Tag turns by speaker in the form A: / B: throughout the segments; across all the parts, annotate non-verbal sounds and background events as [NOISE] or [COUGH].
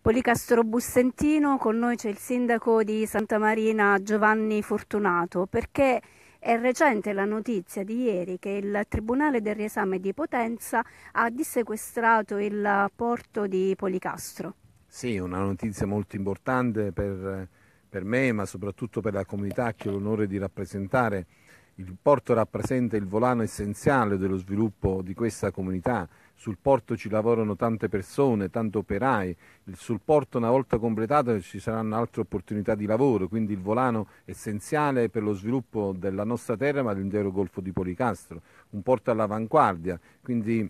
A: Policastro Bussentino, con noi c'è il sindaco di Santa Marina Giovanni Fortunato, perché è recente la notizia di ieri che il Tribunale del riesame di Potenza ha dissequestrato il porto di Policastro. Sì, una notizia molto importante per, per me, ma soprattutto per la comunità che ho l'onore di rappresentare il porto rappresenta il volano essenziale dello sviluppo di questa comunità. Sul porto ci lavorano tante persone, tanti operai. Sul porto, una volta completato, ci saranno altre opportunità di lavoro, quindi il volano essenziale per lo sviluppo della nostra terra, ma dell'intero Golfo di Policastro. Un porto all'avanguardia, quindi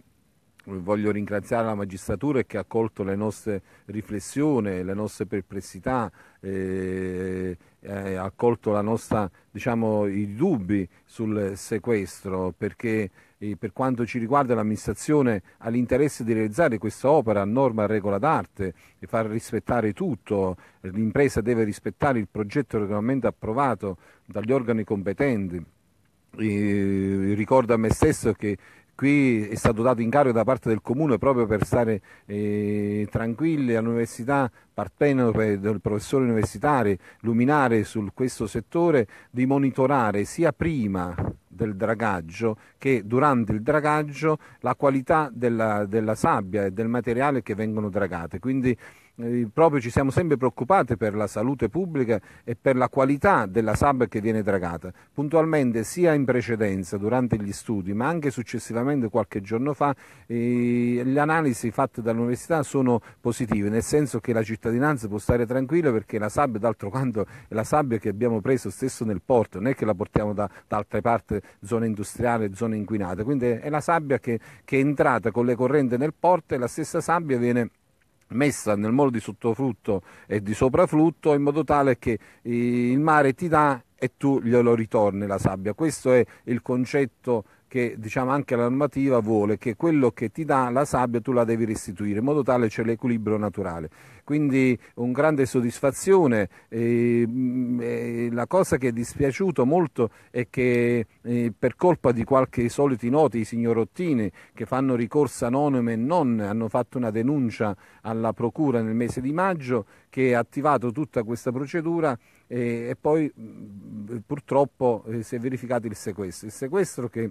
A: voglio ringraziare la magistratura che ha accolto le nostre riflessioni, le nostre perplessità, eh, eh, ha accolto nostra, diciamo, i dubbi sul sequestro perché eh, per quanto ci riguarda l'amministrazione ha l'interesse di realizzare questa opera a norma e regola d'arte e far rispettare tutto, l'impresa deve rispettare il progetto regolarmente approvato dagli organi competenti ricordo a me stesso che qui è stato dato incarico da parte del comune proprio per stare eh, tranquilli all'università partendo del professore universitario, luminare su questo settore, di monitorare sia prima del dragaggio che durante il dragaggio la qualità della, della sabbia e del materiale che vengono dragate. Quindi, eh, proprio ci siamo sempre preoccupati per la salute pubblica e per la qualità della sabbia che viene dragata. Puntualmente sia in precedenza durante gli studi ma anche successivamente qualche giorno fa eh, le analisi fatte dall'università sono positive, nel senso che la cittadinanza può stare tranquilla perché la sabbia d'altro canto è la sabbia che abbiamo preso stesso nel porto, non è che la portiamo da, da altre parti, zone industriali, zone inquinate, quindi è la sabbia che, che è entrata con le correnti nel porto e la stessa sabbia viene messa nel modo di sottofrutto e di soprafrutto in modo tale che eh, il mare ti dà e tu glielo ritorni la sabbia. Questo è il concetto che diciamo, anche la normativa vuole che quello che ti dà la sabbia tu la devi restituire in modo tale c'è l'equilibrio naturale quindi un grande soddisfazione e, mm, e la cosa che è dispiaciuto molto è che eh, per colpa di qualche soliti noti i signor Ottini, che fanno ricorso anonime e non hanno fatto una denuncia alla procura nel mese di maggio che ha attivato tutta questa procedura e, e poi mh, mm, purtroppo eh, si è verificato il sequestro il sequestro che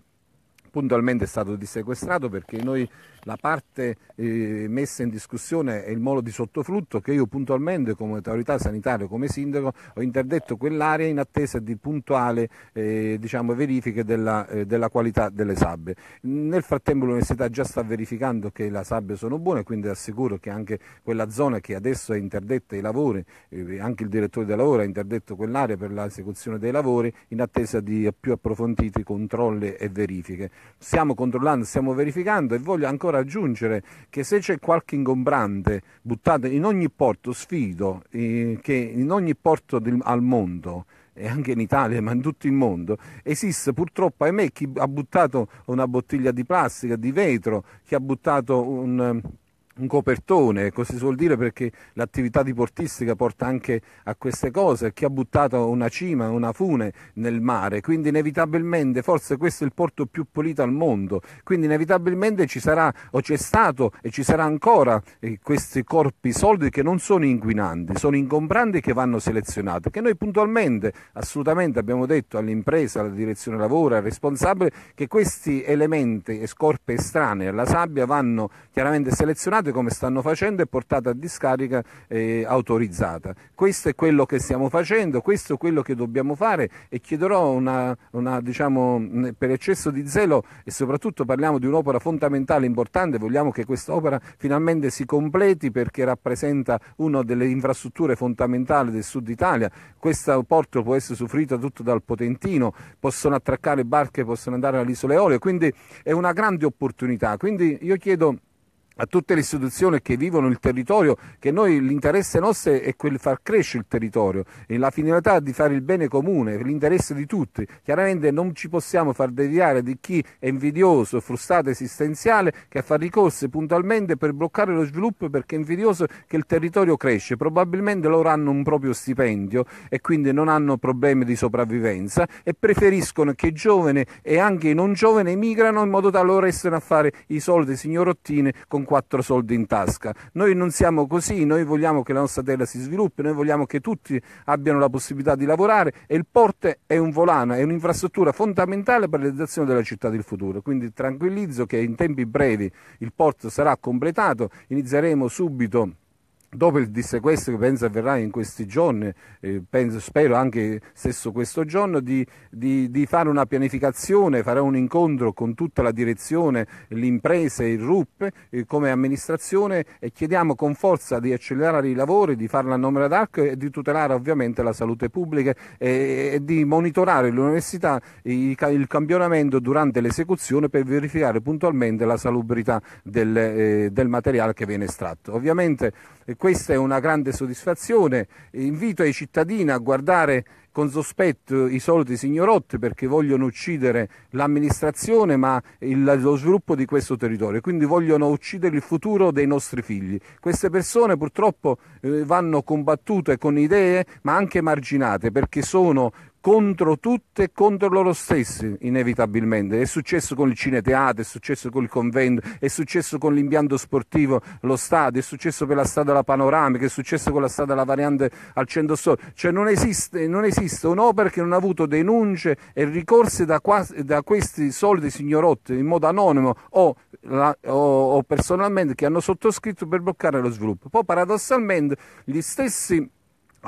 A: puntualmente è stato dissequestrato perché noi la parte eh, messa in discussione è il molo di sottoflutto che io puntualmente come autorità sanitaria, come sindaco, ho interdetto quell'area in attesa di puntuale eh, diciamo, verifiche della, eh, della, qualità delle sabbie. Nel frattempo l'università già sta verificando che le sabbie sono buone, quindi assicuro che anche quella zona che adesso è interdetta ai lavori, eh, anche il direttore dei lavori ha interdetto quell'area per l'esecuzione dei lavori in attesa di più approfonditi controlli e verifiche stiamo controllando, stiamo verificando e voglio ancora aggiungere che se c'è qualche ingombrante buttato in ogni porto, sfido eh, che in ogni porto del, al mondo e anche in Italia, [LAUGHS] ma in tutto il mondo, esiste purtroppo, ahimè, chi ha buttato una bottiglia di plastica, di vetro, chi ha buttato un un copertone, così si vuol dire perché l'attività diportistica porta anche a queste cose, chi ha buttato una cima, una fune nel mare, quindi inevitabilmente forse questo è il porto più pulito al mondo, quindi inevitabilmente ci sarà o c'è stato e ci sarà ancora eh, questi corpi soldi che non sono inquinanti, sono ingombranti che vanno selezionati, che noi puntualmente assolutamente abbiamo detto all'impresa, alla direzione lavoro, al responsabile che questi elementi e scorpe estranee alla sabbia vanno chiaramente selezionati caricate come stanno facendo e portate a discarica eh, autorizzata. Questo è quello che stiamo facendo, questo è quello che dobbiamo fare e chiederò una, una, diciamo, per eccesso di zelo e soprattutto parliamo di un'opera fondamentale, importante, vogliamo che questa opera finalmente si completi perché rappresenta una delle infrastrutture fondamentali del sud Italia. Questo porto può essere soffrito tutto dal Potentino, possono attraccare barche, possono andare all'isola Eolio, quindi è una grande opportunità. Quindi io chiedo a tutte le istituzioni che vivono il territorio, che noi l'interesse nostro è quello di far crescere il territorio e la finalità di fare il bene comune, l'interesse di tutti. Chiaramente non ci possiamo far deviare di chi è invidioso, frustrato esistenziale, che fa ricorse puntualmente per bloccare lo sviluppo perché è invidioso che il territorio cresce. Probabilmente loro hanno un proprio stipendio e quindi non hanno problemi di sopravvivenza e preferiscono che giovani e anche non giovani emigrano in modo tale loro restano a fare i soldi signorottine con quattro soldi in tasca. Noi non siamo così, noi vogliamo che la nostra terra si sviluppi, noi vogliamo che tutti abbiano la possibilità di lavorare e il porte è un volano, è un'infrastruttura fondamentale per la realizzazione della città del futuro. Quindi tranquillizzo che in tempi brevi il porto sarà completato, inizieremo subito Dopo il dissequestro che penso avverrà in questi giorni, eh, penso, spero anche stesso questo giorno, di, di, di, fare una pianificazione, farò un incontro con tutta la direzione, l'impresa e il RUP eh, come amministrazione e chiediamo con forza di accelerare i lavori, di farla a nome d'arco e di tutelare ovviamente la salute pubblica e, e di monitorare l'università il, il, campionamento durante l'esecuzione per verificare puntualmente la salubrità del, eh, del materiale che viene estratto. Ovviamente, eh, questa è una grande soddisfazione. Invito i cittadini a guardare con sospetto i soliti signorotti perché vogliono uccidere l'amministrazione ma il, lo sviluppo di questo territorio, quindi vogliono uccidere il futuro dei nostri figli. Queste persone purtroppo eh, vanno combattute con idee ma anche marginate perché sono contro tutte e contro loro stessi, inevitabilmente. È successo con il cineteatro, è successo con il convento, è successo con l'impianto sportivo, lo stadio, è successo per la strada della panoramica, è successo con la strada della variante al centro storico. Cioè non esiste, non esiste, un'opera che non ha avuto denunce e ricorsi da, quasi, da questi soliti signorotti in modo anonimo o, la, o, o personalmente che hanno sottoscritto per bloccare lo sviluppo. Poi paradossalmente gli stessi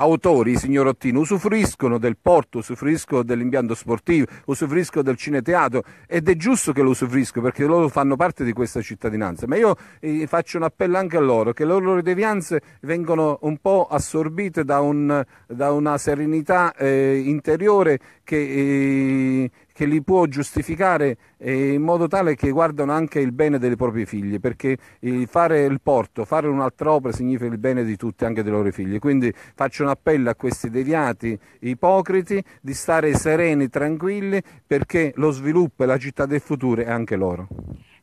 A: autori, signor Ottino, usufruiscono del porto, usufruiscono dell'impianto sportivo, usufruiscono del cineteatro ed è giusto che lo usufruiscono perché loro fanno parte di questa cittadinanza. Ma io eh, faccio un appello anche a loro, che le loro devianze vengono un po' assorbite da, un, da una serenità eh, interiore che, eh, che li può giustificare eh, in modo tale che guardano anche il bene delle proprie figlie, perché eh, fare il porto, fare un'altra opera significa il bene di tutti, anche dei loro figli. Quindi faccio un appello a questi deviati ipocriti di stare sereni, tranquilli, perché lo sviluppo e la città del futuro è anche loro.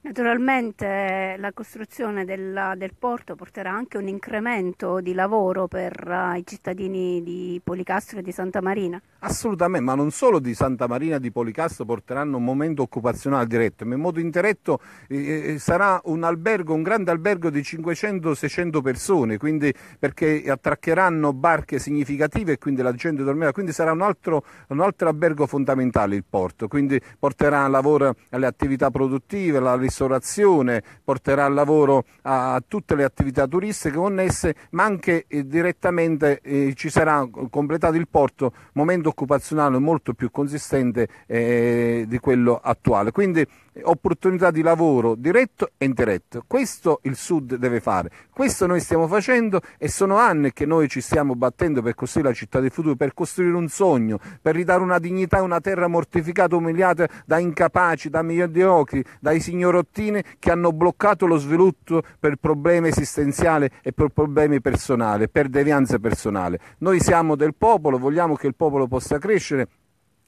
A: Naturalmente eh, la costruzione della, del porto porterà anche un incremento di lavoro per uh, i cittadini di Policastro e di Santa Marina. Assolutamente, ma non solo di Santa Marina e di Policastro porteranno un momento occupazionale diretto, ma in modo indiretto eh, eh sarà un albergo, un grande albergo di 500-600 persone, quindi perché attraccheranno barche significative e quindi la gente dormirà, quindi sarà un altro, un altro albergo fondamentale il porto, quindi porterà lavoro alle attività produttive, alla ristorazione ristorazione, porterà al lavoro a tutte le attività turistiche connesse, ma anche eh, direttamente eh, ci sarà completato il porto, momento occupazionale molto più consistente eh, di quello attuale. Quindi eh, opportunità di lavoro diretto e indiretto. Questo il Sud deve fare, questo noi stiamo facendo e sono anni che noi ci stiamo battendo per costruire la città del futuro, per costruire un sogno, per ridare una dignità a una terra mortificata, umiliata da incapaci, da mediocri, dai signorottini che hanno bloccato lo sviluppo per problemi esistenziali e per problemi personali, per devianza personale. Noi siamo del popolo, vogliamo che il popolo possa crescere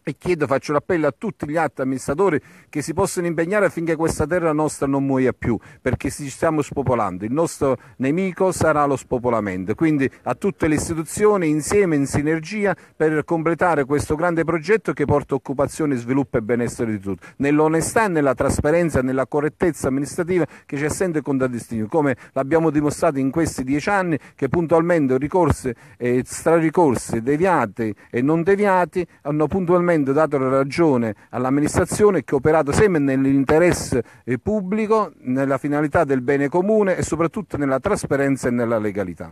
A: e chiedo, faccio un appello a tutti gli altri amministratori che si possano impegnare affinché questa terra nostra non muoia più, perché ci stiamo spopolando, il nostro nemico sarà lo spopolamento. Quindi a tutte le istituzioni insieme, in sinergia, per completare questo grande progetto che porta occupazione, sviluppo e benessere di tutti, nell'onestà, nella trasparenza, nella correttezza amministrativa che ci ha sempre contraddistinto, come l'abbiamo dimostrato in questi dieci anni che puntualmente ricorsi, eh, straricorse deviate e non deviati hanno puntualmente Parlamento dato la ragione all'amministrazione che ha operato sempre nell'interesse eh, pubblico, nella finalità del bene comune e soprattutto nella trasparenza e nella legalità.